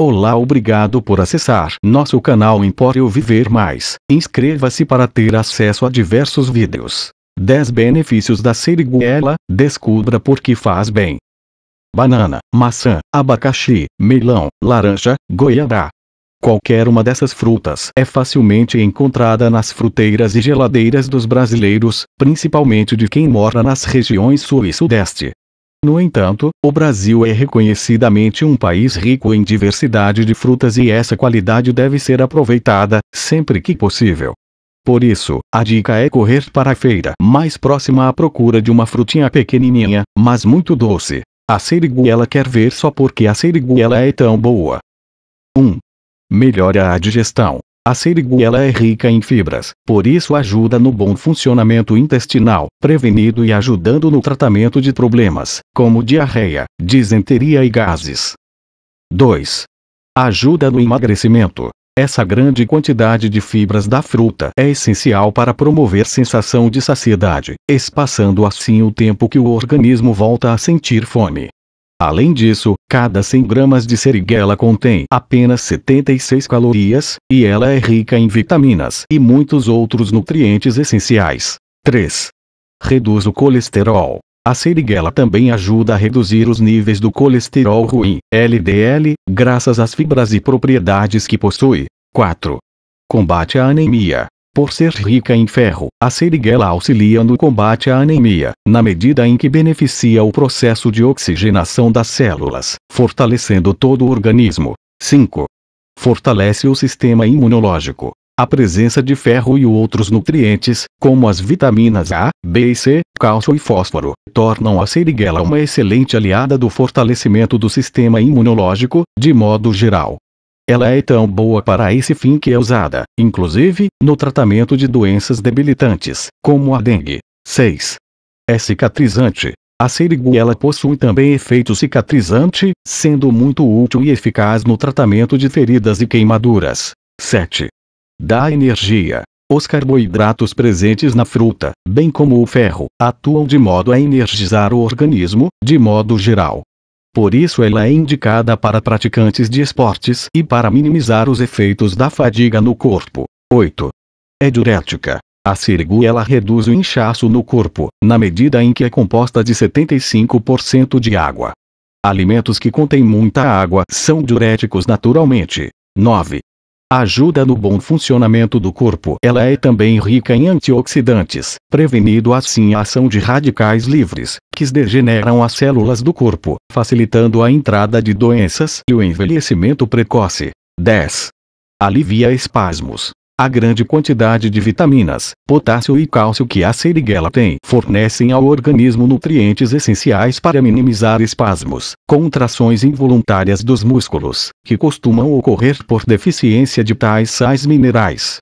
Olá, obrigado por acessar nosso canal Empório Viver Mais. Inscreva-se para ter acesso a diversos vídeos. 10 benefícios da seriguela, descubra por que faz bem. Banana, maçã, abacaxi, melão, laranja, goiabá. Qualquer uma dessas frutas é facilmente encontrada nas fruteiras e geladeiras dos brasileiros, principalmente de quem mora nas regiões sul e sudeste. No entanto, o Brasil é reconhecidamente um país rico em diversidade de frutas e essa qualidade deve ser aproveitada, sempre que possível. Por isso, a dica é correr para a feira mais próxima à procura de uma frutinha pequenininha, mas muito doce. A seriguela quer ver só porque a seriguela é tão boa. 1. Melhora a digestão. A seriguela é rica em fibras, por isso ajuda no bom funcionamento intestinal, prevenindo e ajudando no tratamento de problemas, como diarreia, disenteria e gases. 2. Ajuda no emagrecimento. Essa grande quantidade de fibras da fruta é essencial para promover sensação de saciedade, espaçando assim o tempo que o organismo volta a sentir fome. Além disso, cada 100 gramas de seriguela contém apenas 76 calorias, e ela é rica em vitaminas e muitos outros nutrientes essenciais. 3. Reduz o colesterol. A seriguela também ajuda a reduzir os níveis do colesterol ruim, LDL, graças às fibras e propriedades que possui. 4. Combate a anemia. Por ser rica em ferro, a seriguela auxilia no combate à anemia, na medida em que beneficia o processo de oxigenação das células, fortalecendo todo o organismo. 5. Fortalece o sistema imunológico. A presença de ferro e outros nutrientes, como as vitaminas A, B e C, cálcio e fósforo, tornam a seriguela uma excelente aliada do fortalecimento do sistema imunológico, de modo geral. Ela é tão boa para esse fim que é usada, inclusive, no tratamento de doenças debilitantes, como a dengue. 6. É cicatrizante. A seriguela possui também efeito cicatrizante, sendo muito útil e eficaz no tratamento de feridas e queimaduras. 7. Dá energia. Os carboidratos presentes na fruta, bem como o ferro, atuam de modo a energizar o organismo, de modo geral por isso ela é indicada para praticantes de esportes e para minimizar os efeitos da fadiga no corpo. 8. É diurética. A ela reduz o inchaço no corpo, na medida em que é composta de 75% de água. Alimentos que contêm muita água são diuréticos naturalmente. 9 ajuda no bom funcionamento do corpo. Ela é também rica em antioxidantes, prevenindo assim a ação de radicais livres, que degeneram as células do corpo, facilitando a entrada de doenças e o envelhecimento precoce. 10. Alivia espasmos. A grande quantidade de vitaminas, potássio e cálcio que a seriguela tem fornecem ao organismo nutrientes essenciais para minimizar espasmos, contrações involuntárias dos músculos, que costumam ocorrer por deficiência de tais sais minerais.